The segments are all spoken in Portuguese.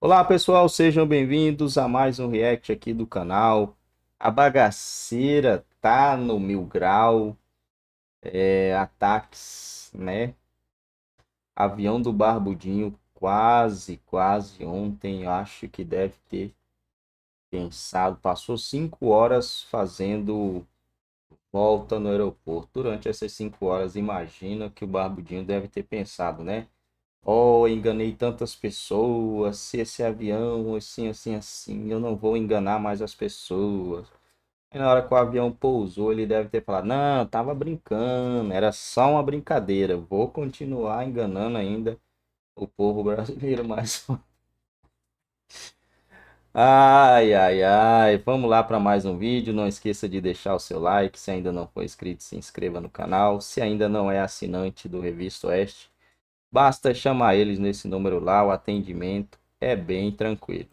Olá pessoal, sejam bem-vindos a mais um react aqui do canal. A bagaceira tá no mil grau, é, ataques, né? Avião do Barbudinho quase, quase ontem, acho que deve ter pensado. Passou cinco horas fazendo volta no aeroporto. Durante essas cinco horas, imagina que o Barbudinho deve ter pensado, né? Oh, enganei tantas pessoas. Se esse avião, assim, assim, assim, eu não vou enganar mais as pessoas. E na hora que o avião pousou, ele deve ter falado: Não, tava brincando, era só uma brincadeira. Vou continuar enganando ainda o povo brasileiro mais Ai, ai, ai. Vamos lá para mais um vídeo. Não esqueça de deixar o seu like. Se ainda não for inscrito, se inscreva no canal. Se ainda não é assinante do Revista Oeste, Basta chamar eles nesse número lá, o atendimento é bem tranquilo.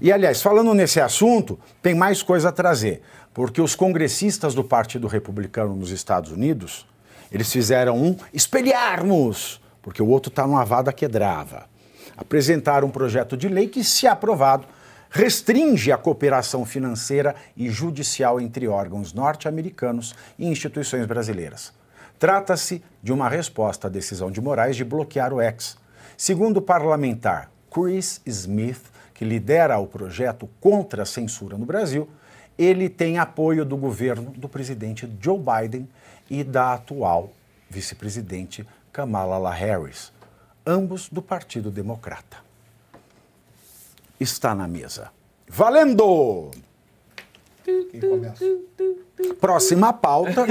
E aliás, falando nesse assunto, tem mais coisa a trazer, porque os congressistas do Partido Republicano nos Estados Unidos, eles fizeram um espelharmos, porque o outro está numa vada quebrava. Apresentaram um projeto de lei que, se aprovado, restringe a cooperação financeira e judicial entre órgãos norte-americanos e instituições brasileiras. Trata-se de uma resposta à decisão de Moraes de bloquear o ex. Segundo o parlamentar Chris Smith, que lidera o projeto contra a censura no Brasil, ele tem apoio do governo do presidente Joe Biden e da atual vice-presidente Kamala Harris, ambos do Partido Democrata. Está na mesa. Valendo! Quem começa? Próxima pauta.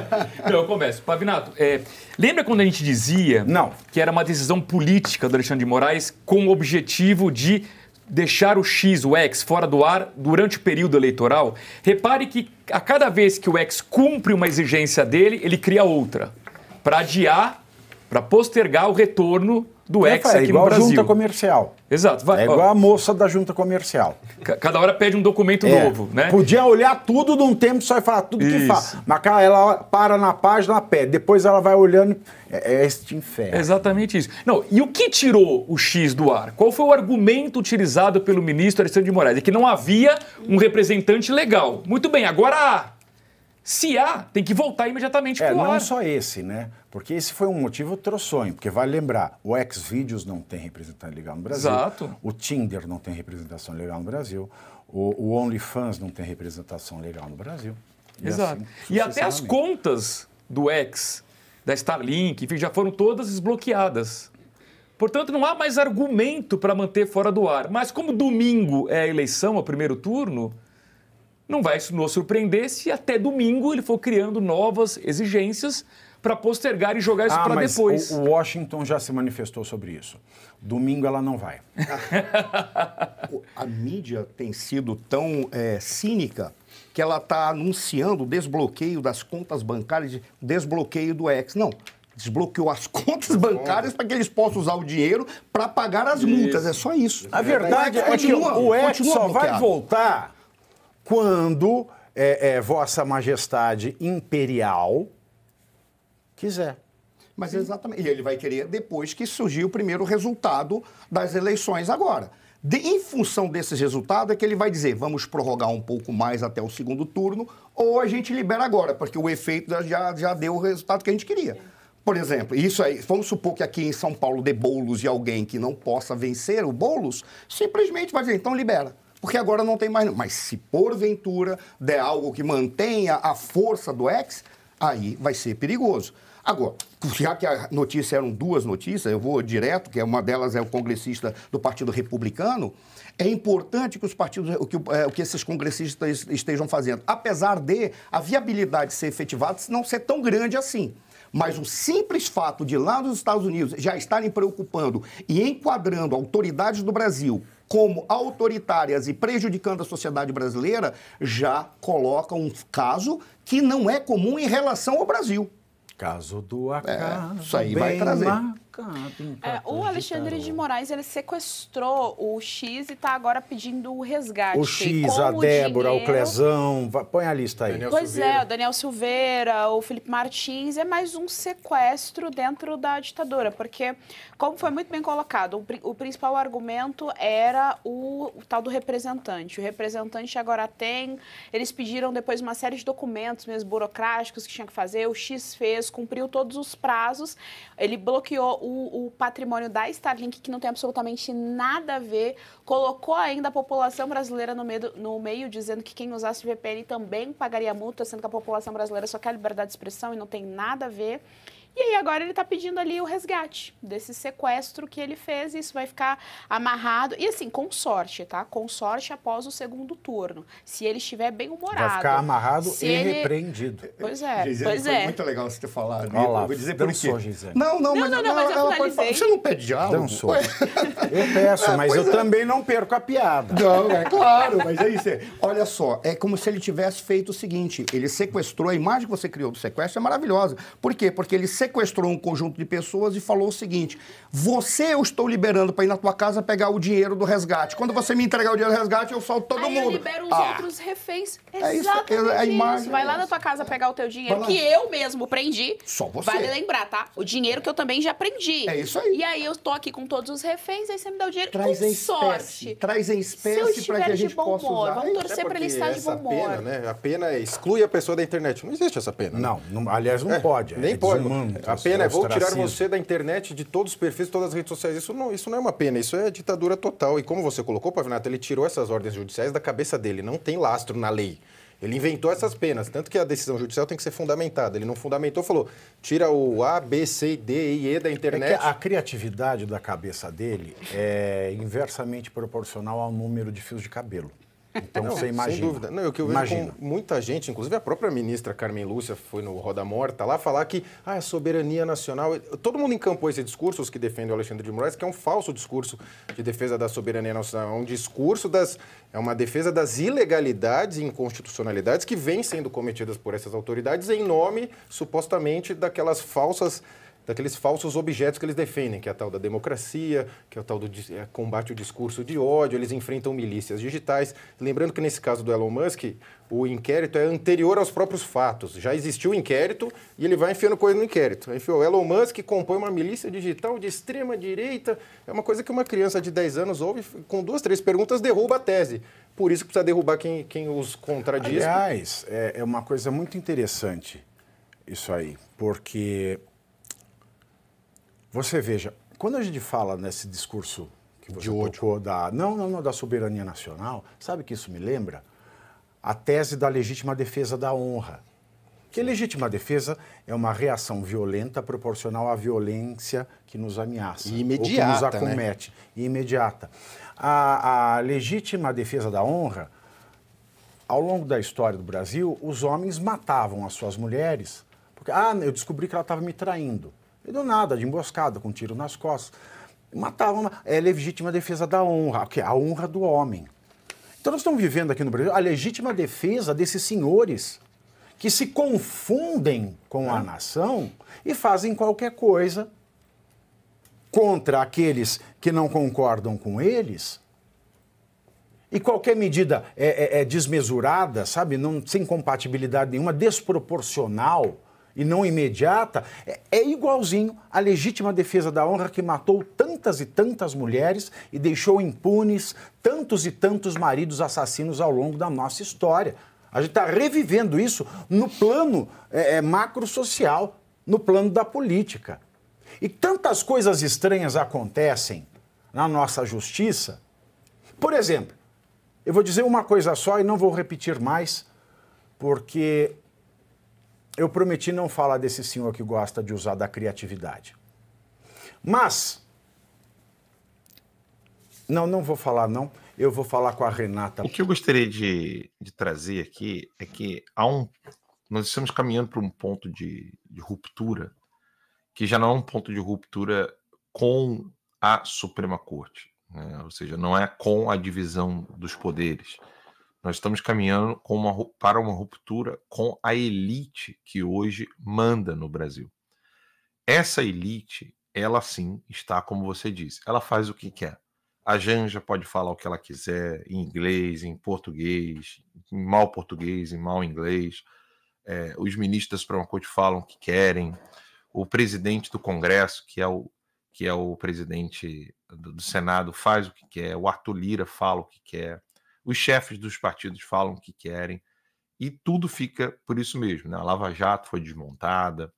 eu começo. Pavinato, é, lembra quando a gente dizia Não. que era uma decisão política do Alexandre de Moraes com o objetivo de deixar o X, o X, fora do ar durante o período eleitoral? Repare que a cada vez que o X cumpre uma exigência dele, ele cria outra. Para adiar, para postergar o retorno do Ex aqui é igual no Brasil. junta comercial. Exato. Vai, é igual ó. a moça da junta comercial. Cada hora pede um documento é. novo, né? Podia olhar tudo de um tempo só e falar tudo Isso. que fala. Mas cara, ela para na página, pede. Depois ela vai olhando. É, é este inferno. exatamente isso. Não, e o que tirou o X do ar? Qual foi o argumento utilizado pelo ministro Alexandre de Moraes? É que não havia um representante legal. Muito bem, agora há. Se há, tem que voltar imediatamente é, para o ar. Não só esse, né? Porque esse foi um motivo troçonho. Porque vale lembrar, o Xvideos não tem representante legal no Brasil. Exato. O Tinder não tem representação legal no Brasil. O, o OnlyFans não tem representação legal no Brasil. E assim Exato. Assim, e até as contas do X, da Starlink, enfim, já foram todas desbloqueadas. Portanto, não há mais argumento para manter fora do ar. Mas como domingo é a eleição, é o primeiro turno, não vai nos surpreender se até domingo ele for criando novas exigências para postergar e jogar isso ah, para depois. O Washington já se manifestou sobre isso. Domingo ela não vai. a mídia tem sido tão é, cínica que ela está anunciando o desbloqueio das contas bancárias, desbloqueio do ex. Não, desbloqueou as contas bancárias para que eles possam usar o dinheiro para pagar as multas. É isso. É só isso. A é verdade é, é que o, ex só bloqueado. vai voltar quando é, é, Vossa Majestade Imperial quiser. Mas exatamente. E ele vai querer depois que surgir o primeiro resultado das eleições agora. De, em função desses resultados, é que ele vai dizer: vamos prorrogar um pouco mais até o segundo turno, ou a gente libera agora, porque o efeito já, já deu o resultado que a gente queria. Por exemplo, isso aí, vamos supor que aqui em São Paulo dê bolos e alguém que não possa vencer o bolos, simplesmente vai dizer, então libera porque agora não tem mais. Mas se porventura der algo que mantenha a força do ex, aí vai ser perigoso. Agora, já que a notícia eram duas notícias, eu vou direto, que é uma delas é o congressista do Partido Republicano, é importante que os partidos, que, é, que esses congressistas estejam fazendo, apesar de a viabilidade de ser efetivada não ser tão grande assim. Mas o simples fato de lá nos Estados Unidos já estarem preocupando e enquadrando autoridades do Brasil como autoritárias e prejudicando a sociedade brasileira, já coloca um caso que não é comum em relação ao Brasil. Caso do acaso. É, isso aí vai trazer. Lá complicado, hein, é, o Alexandre de Moraes ele sequestrou o X e está agora pedindo o resgate. O X, a Débora, o, dinheiro... o Clezão, põe a lista aí. Daniel pois é, Silveira. é, o Daniel Silveira, o Felipe Martins, é mais um sequestro dentro da ditadura, porque, como foi muito bem colocado, o, o principal argumento era o, o tal do representante. O representante agora tem, eles pediram depois uma série de documentos mesmo burocráticos que tinha que fazer, o X fez, cumpriu todos os prazos, ele bloqueou o, o patrimônio da Starlink, que não tem absolutamente nada a ver, colocou ainda a população brasileira no meio, no meio dizendo que quem usasse VPN também pagaria multa, sendo que a população brasileira só quer liberdade de expressão e não tem nada a ver. E aí agora ele está pedindo ali o resgate desse sequestro que ele fez, e isso vai ficar amarrado. E assim, com sorte, tá? Com sorte após o segundo turno. Se ele estiver bem humorado. Vai ficar amarrado e ele... repreendido. Pois é. Gisele, pois é. muito legal você ter falado. Olha eu vou dizer pra você. Não, não, não, mas, não, não, mas ela, pode falar. Você não pede diálogo? Não eu peço, mas eu é. também não perco a piada. Não, é claro, mas é isso. Olha só, é como se ele tivesse feito o seguinte: ele sequestrou, a imagem que você criou do sequestro é maravilhosa. Por quê? Porque ele sequestrou sequestrou um conjunto de pessoas e falou o seguinte: você eu estou liberando para ir na tua casa pegar o dinheiro do resgate. Quando você me entregar o dinheiro do resgate, eu solto todo Aí mundo. Eu libera os ah. outros reféns. É Exatamente isso. É a imagem. Isso. Vai é lá na tua casa pegar o teu dinheiro que eu mesmo prendi. Só você. Vale lembrar, tá? O dinheiro que eu também já prendi. É isso aí. E aí eu tô aqui com todos os reféns, aí você me dá o dinheiro Traz com em sorte. Espécie. Traz em espécie para que a gente possa humor. usar. Vamos é torcer é para ele estar de bom humor. Pena, né? A pena exclui a pessoa da internet. Não existe essa pena. Né? Não, não aliás, não é, pode. Nem é pode. Desumano. Muito. A pena é vou tirar você da internet, de todos os perfis, todas as redes sociais. Isso não, isso não é uma pena, isso é ditadura total. E como você colocou, Pavinato, ele tirou essas ordens judiciais da cabeça dele. Não tem lastro na lei. Ele inventou essas penas, tanto que a decisão judicial tem que ser fundamentada. Ele não fundamentou, falou, tira o A, B, C, D e E da é internet. É a criatividade da cabeça dele é inversamente proporcional ao número de fios de cabelo. Então não, você imagina. Sem dúvida. Não, o que eu imagina. vejo muita gente, inclusive a própria ministra Carmen Lúcia foi no Roda Morta lá falar que ah, a é soberania nacional. Todo mundo encampou esse discurso, os que defendem o Alexandre de Moraes, que é um falso discurso de defesa da soberania nacional. É um discurso das. É uma defesa das ilegalidades e inconstitucionalidades que vêm sendo cometidas por essas autoridades em nome, supostamente, daquelas falsas daqueles falsos objetos que eles defendem, que é a tal da democracia, que é o tal do é, combate ao discurso de ódio, eles enfrentam milícias digitais. Lembrando que nesse caso do Elon Musk, o inquérito é anterior aos próprios fatos. Já existiu o inquérito e ele vai enfiando coisa no inquérito. o Elon Musk compõe uma milícia digital de extrema direita. É uma coisa que uma criança de 10 anos ouve com duas, três perguntas derruba a tese. Por isso que precisa derrubar quem, quem os contradiz. Aliás, é, é uma coisa muito interessante isso aí, porque você veja, quando a gente fala nesse discurso que você de ódio. da não, não, não da soberania nacional, sabe que isso me lembra a tese da legítima defesa da honra. Que legítima defesa é uma reação violenta proporcional à violência que nos ameaça, e imediata, ou que nos né? acomete, né? imediata. A, a legítima defesa da honra, ao longo da história do Brasil, os homens matavam as suas mulheres porque ah, eu descobri que ela estava me traindo. E do nada, de emboscada, com um tiro nas costas. Matava uma. É legítima defesa da honra, que é a honra do homem. Então nós estamos vivendo aqui no Brasil a legítima defesa desses senhores que se confundem com a é. nação e fazem qualquer coisa contra aqueles que não concordam com eles. E qualquer medida é, é, é desmesurada, sabe, não, sem compatibilidade nenhuma, desproporcional e não imediata, é, é igualzinho à legítima defesa da honra que matou tantas e tantas mulheres e deixou impunes tantos e tantos maridos assassinos ao longo da nossa história. A gente está revivendo isso no plano é, é macro social, no plano da política. E tantas coisas estranhas acontecem na nossa justiça. Por exemplo, eu vou dizer uma coisa só e não vou repetir mais, porque eu prometi não falar desse senhor que gosta de usar da criatividade. Mas. Não, não vou falar, não. Eu vou falar com a Renata. O que eu gostaria de, de trazer aqui é que há um, nós estamos caminhando para um ponto de, de ruptura que já não é um ponto de ruptura com a Suprema Corte. Né? Ou seja, não é com a divisão dos poderes nós estamos caminhando uma, para uma ruptura com a elite que hoje manda no Brasil. Essa elite, ela sim está, como você disse, ela faz o que quer. A Janja pode falar o que ela quiser, em inglês, em português, em mal português, em mal inglês. É, os ministros da Suprema Corte falam o que querem. O presidente do Congresso, que é o, que é o presidente do, do Senado, faz o que quer. O Arthur Lira fala o que quer os chefes dos partidos falam o que querem, e tudo fica por isso mesmo. Né? A Lava Jato foi desmontada,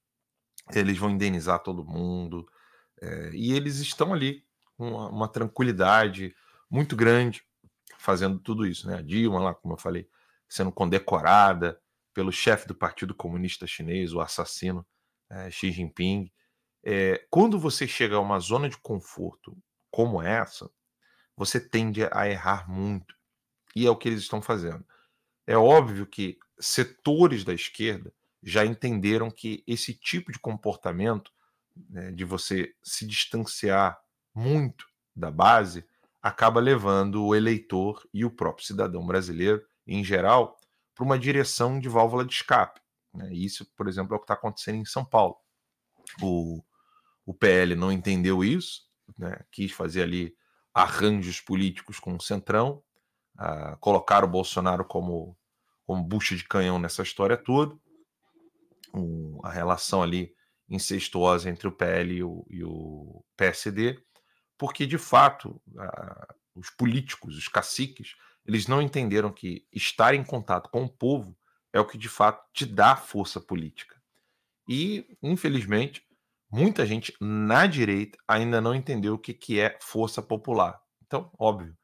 eles vão indenizar todo mundo, é, e eles estão ali com uma, uma, tranquilidade muito grande fazendo tudo isso. Né? A Dilma, lá, como eu falei, sendo condecorada pelo chefe do Partido Comunista Chinês, o assassino é, Xi Jinping. É, quando você chega a uma zona de conforto como essa, você tende a errar muito. E é o que eles estão fazendo. É óbvio que setores da esquerda já entenderam que esse tipo de comportamento, né, de você se distanciar muito da base, acaba levando o eleitor e o próprio cidadão brasileiro, em geral, para uma direção de válvula de escape. Né? Isso, por exemplo, é o que está acontecendo em São Paulo. O, o PL não entendeu isso, né? quis fazer ali arranjos políticos com o Centrão, a colocar o Bolsonaro como, como bucha de canhão nessa história toda. a relação ali incestuosa entre o PL e o, e o PSD, porque de fato os políticos, os caciques, eles não entenderam que estar em contato com o povo é o que de fato te dá força política. E, infelizmente, muita gente na direita ainda não entendeu o que, que é força popular. Então, óbvio,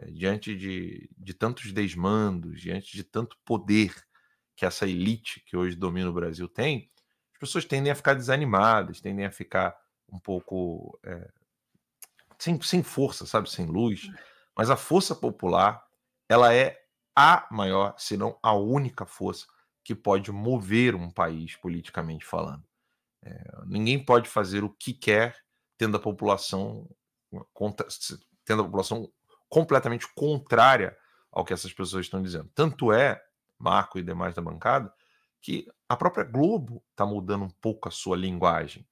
eh, diante de, de tantos desmandos, diante de tanto poder que essa elite que hoje domina o Brasil tem, as pessoas tendem a ficar desanimadas, tendem a ficar um pouco é, sem, sem força, sabe, sem luz. Hum. Mas a força popular, ela é a maior, se não a única força que pode mover um país politicamente falando. É, ninguém pode fazer o que quer tendo a população contra, tendo a população completamente contrária ao que essas pessoas estão dizendo. Tanto é, Marco e demais da bancada, que a própria Globo está mudando um pouco a sua linguagem.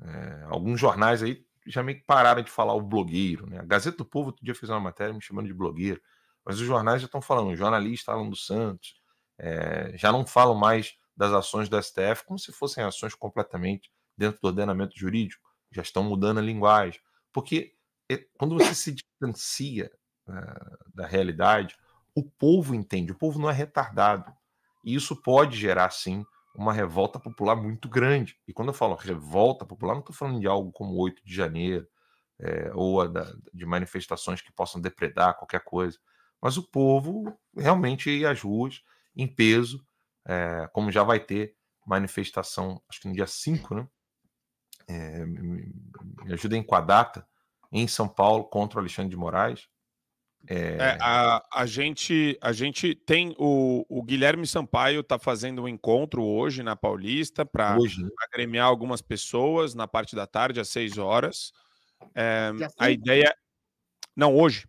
É, alguns jornais aí já meio que pararam de falar o blogueiro. Né? A Gazeta do Povo outro dia fez uma matéria me chamando de blogueiro, mas os jornais já estão falando, o jornalista Alan dos Santos, é, já não falam mais das ações do STF como se fossem ações completamente dentro do ordenamento jurídico, já estão mudando a linguagem, porque é, quando você se distancia uh, da realidade, o povo entende, o povo não é retardado. E isso pode gerar, sim, uma revolta popular muito grande. E quando eu falo revolta popular, não estou falando de algo como 8 de janeiro, é, ou da, de manifestações que possam depredar qualquer coisa. Mas o povo realmente ir às ruas, em peso, é, como já vai ter manifestação, acho que no dia 5, né? É, me, me ajudem com a data, em São Paulo contra o Alexandre de Moraes. É... É, a, a, gente, a gente tem o, o Guilherme Sampaio está fazendo um encontro hoje na Paulista para né? agremiar algumas pessoas na parte da tarde, às 6 horas. É, a ideia. Não, hoje.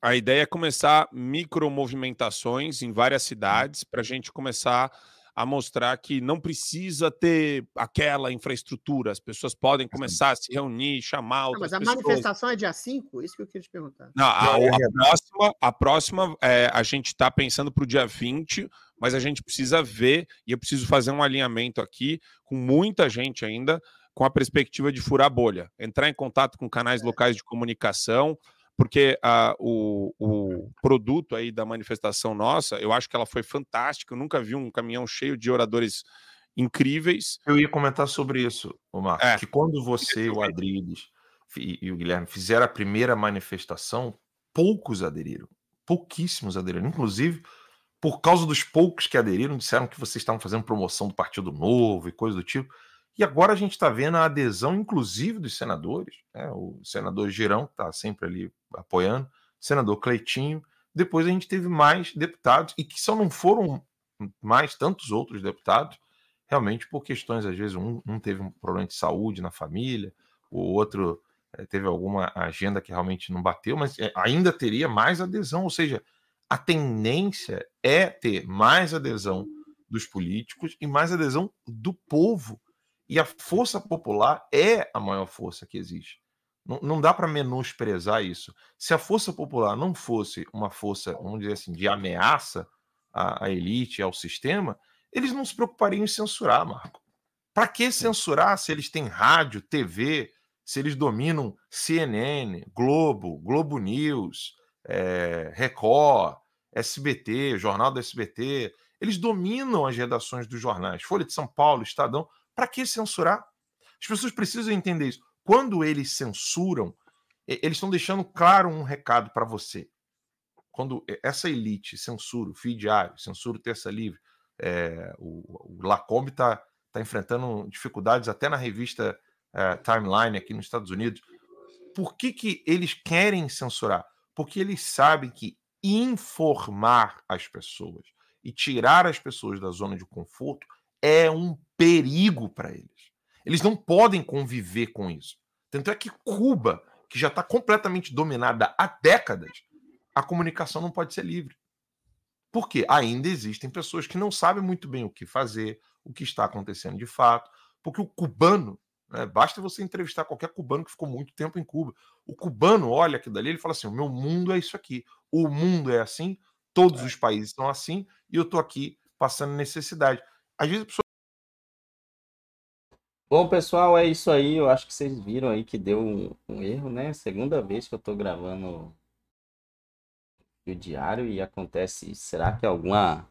A ideia é começar movimentações em várias cidades para a gente começar a mostrar que não precisa ter aquela infraestrutura, as pessoas podem começar a se reunir, chamar outras não, Mas a pessoas. manifestação é dia 5? Isso que eu queria te perguntar. Não, a, a, a é, é. próxima, a, próxima é, a gente está pensando para o dia 20, mas a gente precisa ver, e eu preciso fazer um alinhamento aqui com muita gente ainda, com a perspectiva de furar bolha, entrar em contato com canais é. locais de comunicação, porque a, ah, o, o produto aí da manifestação nossa, eu acho que ela foi fantástica. Eu nunca vi um caminhão cheio de oradores incríveis. Eu ia comentar sobre isso, Marco, é. que quando você, o Adriles e, e o Guilherme fizeram a primeira manifestação, poucos aderiram, pouquíssimos aderiram. Inclusive, por causa dos poucos que aderiram, disseram que vocês estavam fazendo promoção do Partido Novo e coisa do tipo. E agora a gente está vendo a adesão, inclusive, dos senadores, né? o senador Girão, que está sempre ali apoiando, senador Cleitinho. Depois a gente teve mais deputados, e que só não foram mais tantos outros deputados, realmente por questões, às vezes, um, um teve um problema de saúde na família, o outro é, teve alguma agenda que realmente não bateu, mas eh, ainda teria mais adesão, ou seja, a tendência é ter mais adesão dos políticos e mais adesão do povo e a força popular é a maior força que existe. Não, não dá para menosprezar isso. Se a força popular não fosse uma força, vamos dizer assim, de ameaça à, à elite, ao sistema, eles não se preocupariam em censurar, Marco. Para que censurar se eles têm rádio, TV, se eles dominam CNN, Globo, Globo News, é, Record, SBT, Jornal do SBT? Eles dominam as redações dos jornais, Folha de São Paulo, Estadão. Para que censurar? As pessoas precisam entender isso. Quando eles censuram, eles estão deixando claro um recado para você. Quando essa elite censura o FII diário, censura o Terça Livre, é, o, o Lacombe está tá enfrentando dificuldades até na revista é, Timeline aqui nos Estados Unidos. Por que, que eles querem censurar? Porque eles sabem que informar as pessoas e tirar as pessoas da zona de conforto é um perigo para eles. Eles não podem conviver com isso. Tanto é que Cuba, que já está completamente dominada há décadas, a comunicação não pode ser livre. Porque ainda existem pessoas que não sabem muito bem o que fazer, o que está acontecendo de fato, porque o cubano, né, basta você entrevistar qualquer cubano que ficou muito tempo em Cuba. O cubano olha aquilo dali e fala assim: o meu mundo é isso aqui, o mundo é assim, todos é. os países são assim, e eu estou aqui passando necessidade às vezes a pessoa. Bom, pessoal, é isso aí. Eu acho que vocês viram aí que deu um, um erro, né? Segunda vez que eu tô gravando o diário e acontece. Será que alguma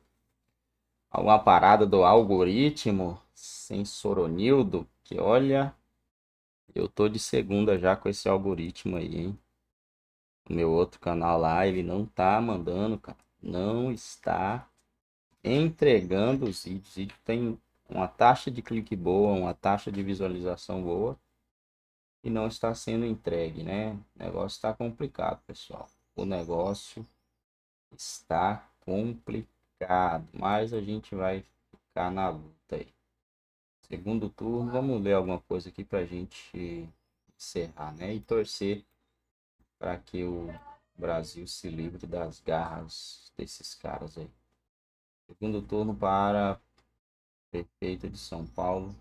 alguma parada do algoritmo sensoronildo? Que olha, eu tô de segunda já com esse algoritmo aí, hein? O meu outro canal lá, ele não tá mandando, cara. Não está entregando os vídeos. e tem uma taxa de clique boa, uma taxa de visualização boa e não está sendo entregue, né? O negócio está complicado, pessoal. O negócio está complicado, mas a gente vai ficar na luta aí. Segundo turno, vamos ler alguma coisa aqui para a gente encerrar, né? E torcer para que o Brasil se livre das garras desses caras aí. Segundo turno para prefeito de São Paulo.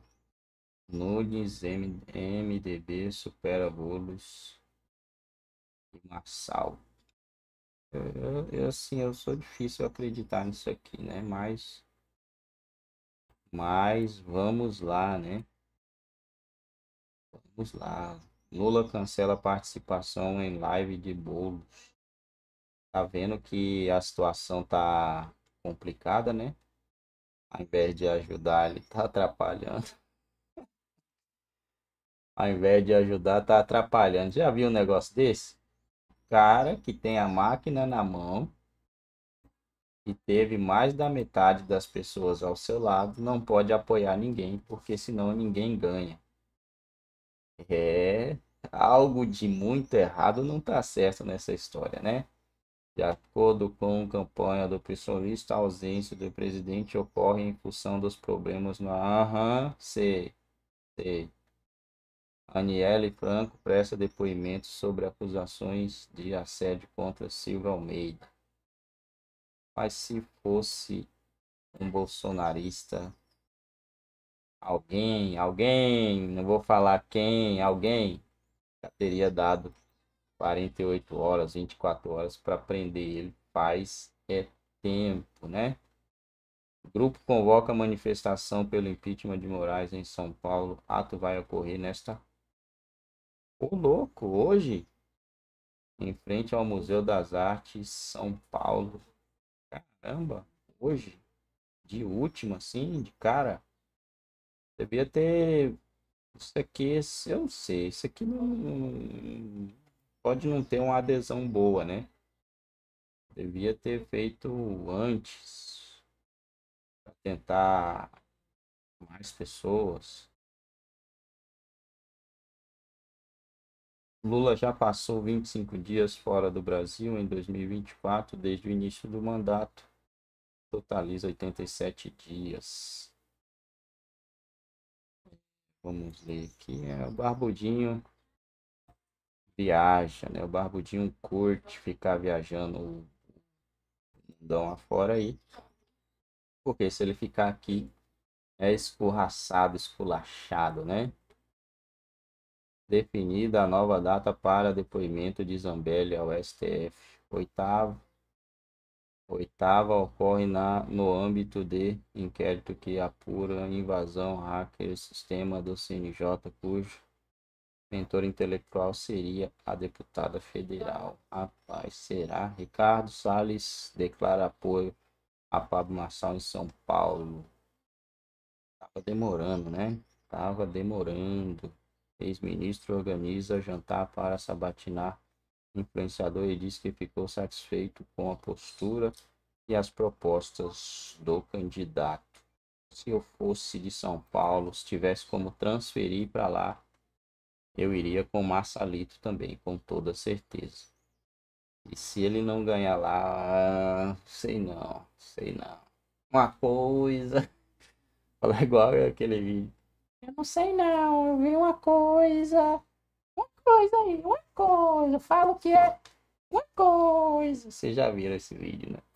Nunes, M MDB, supera Bolos e Marçal. Eu, é, eu, assim, eu sou difícil acreditar nisso aqui, né? Mas, mas vamos lá, né? Vamos lá. Lula cancela participação em live de Bolos. Tá vendo que a situação tá complicada, né? Ao invés de ajudar, ele tá atrapalhando. Ao invés de ajudar, tá atrapalhando. Já viu um negócio desse? Cara que tem a máquina na mão e teve mais da metade das pessoas ao seu lado, não pode apoiar ninguém, porque senão ninguém ganha. É, algo de muito errado não tá certo nessa história, né? De acordo com a campanha do pessoalista, a ausência do presidente ocorre em função dos problemas na Aham, sei, Aniele Franco presta depoimento sobre acusações de assédio contra Silvio Almeida. Mas se fosse um bolsonarista, alguém, alguém, não vou falar quem, alguém, já teria dado 48 horas, 24 horas para prender ele. Faz é tempo, né? O grupo convoca manifestação pelo impeachment de Moraes em São Paulo. Ato vai ocorrer nesta. Ô louco, hoje, em frente ao Museu das Artes São Paulo. Caramba, hoje, de última, assim, de cara. Devia ter. Isso aqui, eu não sei. Isso aqui não pode não ter uma adesão boa, né? Devia ter feito antes para tentar mais pessoas. Lula já passou 25 dias fora do Brasil em 2024, desde o início do mandato. Totaliza 87 dias. Vamos ver aqui. É o Barbudinho viaja, né? O barbudinho curte ficar viajando mundão afora aí. Porque se ele ficar aqui, é escorraçado, esculachado, né? Definida a nova data para depoimento de Zambelli ao STF. Oitavo. Oitava ocorre na, no âmbito de inquérito que apura invasão hacker sistema do CNJ, cujo mentora intelectual seria a deputada federal. Rapaz, será? Ricardo Salles declara apoio a Pablo Marçal em São Paulo. Tava demorando, né? Tava demorando. Ex-ministro organiza jantar para sabatinar influenciador e diz que ficou satisfeito com a postura e as propostas do candidato. Se eu fosse de São Paulo, se tivesse como transferir para lá, eu iria com o Marçalito também, com toda certeza. E se ele não ganhar lá, sei não, sei não. Uma coisa. Fala igual aquele vídeo. Eu não sei não, eu vi uma coisa. Uma coisa aí, uma coisa. Fala o que é. Uma coisa. Vocês já viram esse vídeo, né?